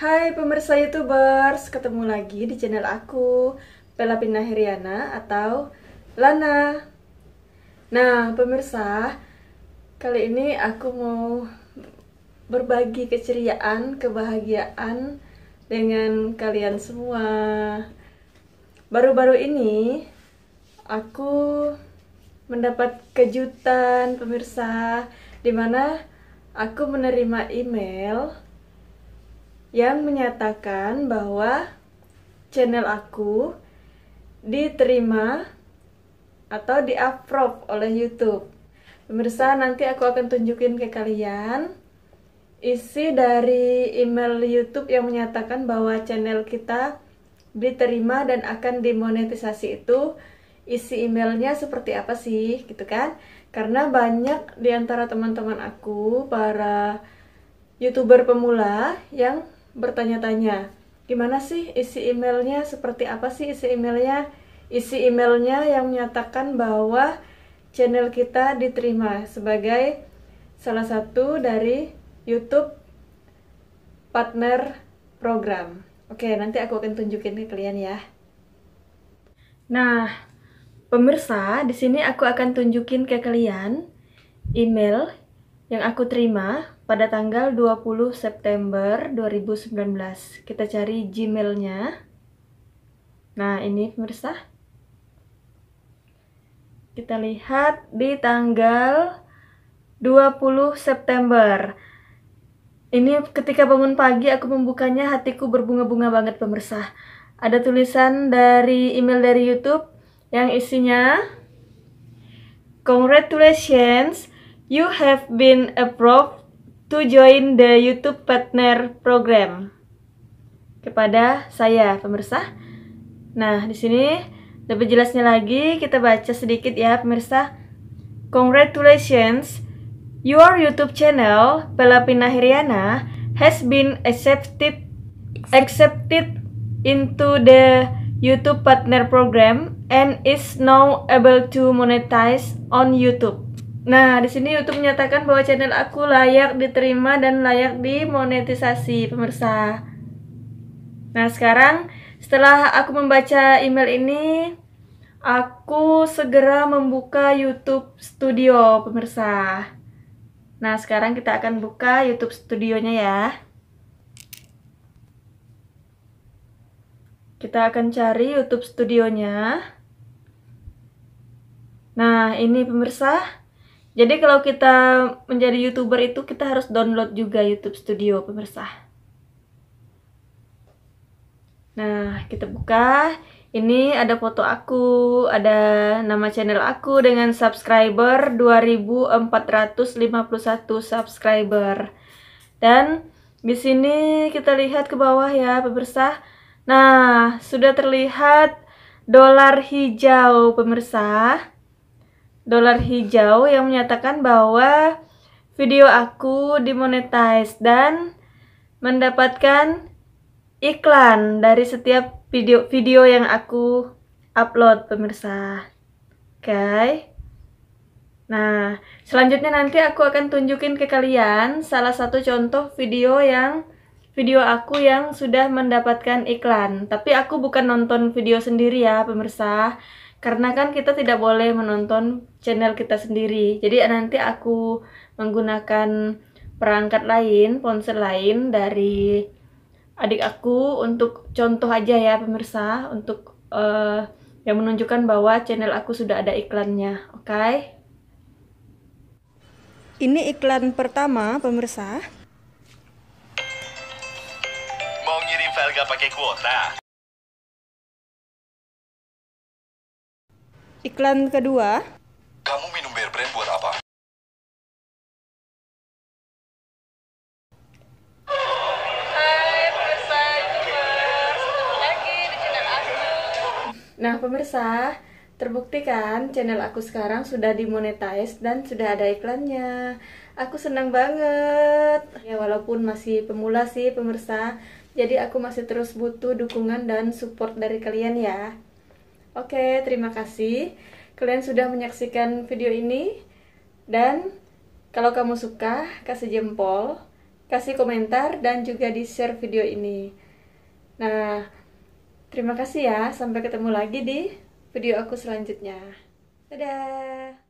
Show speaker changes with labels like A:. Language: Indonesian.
A: Hai pemirsa Youtubers, ketemu lagi di channel aku Pela Pina Heriana atau Lana Nah pemirsa, kali ini aku mau berbagi keceriaan, kebahagiaan dengan kalian semua Baru-baru ini aku mendapat kejutan pemirsa Dimana aku menerima email yang menyatakan bahwa channel aku diterima atau di-approve oleh YouTube. Pemirsa, nanti aku akan tunjukin ke kalian isi dari email YouTube yang menyatakan bahwa channel kita diterima dan akan dimonetisasi itu isi emailnya seperti apa sih gitu kan karena banyak diantara teman-teman aku para youtuber pemula yang bertanya-tanya, gimana sih isi emailnya, seperti apa sih isi emailnya? Isi emailnya yang menyatakan bahwa channel kita diterima sebagai salah satu dari YouTube partner program. Oke, nanti aku akan tunjukin ke kalian ya. Nah, pemirsa, di sini aku akan tunjukin ke kalian email yang aku terima pada tanggal 20 September 2019. Kita cari Gmailnya. Nah, ini pemirsa. Kita lihat di tanggal 20 September. Ini ketika bangun pagi aku membukanya hatiku berbunga-bunga banget pemirsa. Ada tulisan dari email dari YouTube yang isinya Congratulations You have been approved to join the YouTube Partner Program kepada saya pemirsa. Nah, di sini lebih jelasnya lagi kita baca sedikit ya pemirsa. Congratulations, your YouTube channel Pelapina Hiriana has been accepted accepted into the YouTube Partner Program and is now able to monetize on YouTube. Nah, di sini YouTube menyatakan bahwa channel aku layak diterima dan layak dimonetisasi, pemirsa. Nah, sekarang setelah aku membaca email ini, aku segera membuka YouTube Studio, pemirsa. Nah, sekarang kita akan buka YouTube Studionya ya. Kita akan cari YouTube Studionya. Nah, ini pemirsa jadi kalau kita menjadi YouTuber itu kita harus download juga YouTube Studio pemirsa. Nah, kita buka. Ini ada foto aku, ada nama channel aku dengan subscriber 2451 subscriber. Dan di sini kita lihat ke bawah ya pemirsa. Nah, sudah terlihat dolar hijau pemirsa dolar hijau yang menyatakan bahwa video aku dimonetize dan mendapatkan iklan dari setiap video-video yang aku upload pemirsa. Oke. Okay. Nah, selanjutnya nanti aku akan tunjukin ke kalian salah satu contoh video yang video aku yang sudah mendapatkan iklan. Tapi aku bukan nonton video sendiri ya, pemirsa karena kan kita tidak boleh menonton channel kita sendiri jadi nanti aku menggunakan perangkat lain ponsel lain dari adik aku untuk contoh aja ya pemirsa untuk uh, yang menunjukkan bahwa channel aku sudah ada iklannya oke okay? ini iklan pertama pemirsa mau ngirim gak pakai kuota Iklan kedua. Kamu minum Bear Brand buat apa? Nah, pemirsa, terbukti kan channel aku sekarang sudah dimonetize dan sudah ada iklannya. Aku senang banget. Ya, walaupun masih pemula sih, pemirsa. Jadi aku masih terus butuh dukungan dan support dari kalian ya. Oke, terima kasih. Kalian sudah menyaksikan video ini. Dan kalau kamu suka, kasih jempol, kasih komentar, dan juga di-share video ini. Nah, terima kasih ya. Sampai ketemu lagi di video aku selanjutnya. Dadah!